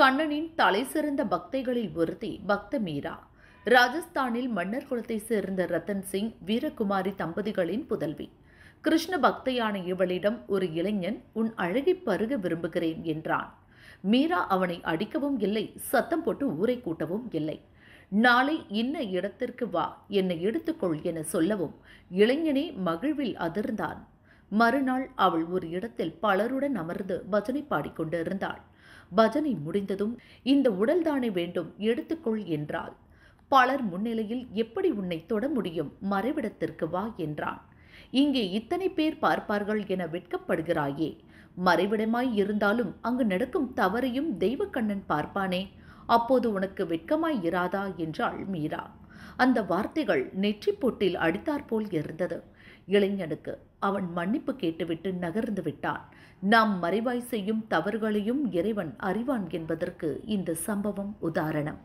கண்ணனின் தலை சிறந்த பக்தைகளில் ஒருத்தி பக்த மீரா ராஜஸ்தானில் மன்னர் குலத்தை சேர்ந்த ரத்தன் சிங் வீரகுமாரி தம்பதிகளின் புதல்வி கிருஷ்ண பக்தையான இவளிடம் ஒரு இளைஞன் உன் அழகி பருக விரும்புகிறேன் என்றான் மீரா அவனை அடிக்கவும் இல்லை சத்தம் போட்டு ஊரை கூட்டவும் இல்லை நாளை இன்ன இடத்திற்கு வா என்னை எடுத்துக்கொள் என சொல்லவும் இளைஞனே மகிழ்வில் அதிர்ந்தான் மறுநாள் அவள் ஒரு இடத்தில் பலருடன் அமர்ந்து பஜனை பாடிக்கொண்டிருந்தாள் பஜனை முடிந்ததும் இந்த உடல்தானே வேண்டும் எடுத்துக்கொள் என்றாள் பலர் முன்னிலையில் எப்படி உன்னை தொட முடியும் மறைவிடத்திற்கு வா என்றான் இங்கே இத்தனை பேர் பார்ப்பார்கள் என வெட்கப்படுகிறாயே மறைவிடமாய் இருந்தாலும் அங்கு நடக்கும் தவறையும் தெய்வக்கண்ணன் பார்ப்பானே அப்போது உனக்கு வெட்கமாய் இராதா என்றாள் மீரா அந்த வார்த்தைகள் நெற்றி போட்டில் அடித்தாற்போல் இருந்தது இளைஞனுக்கு அவன் மன்னிப்பு கேட்டுவிட்டு நகர்ந்து விட்டான் நாம் மறைவாய் செய்யும் தவறுகளையும் இறைவன் அறிவான் என்பதற்கு இந்த சம்பவம் உதாரணம்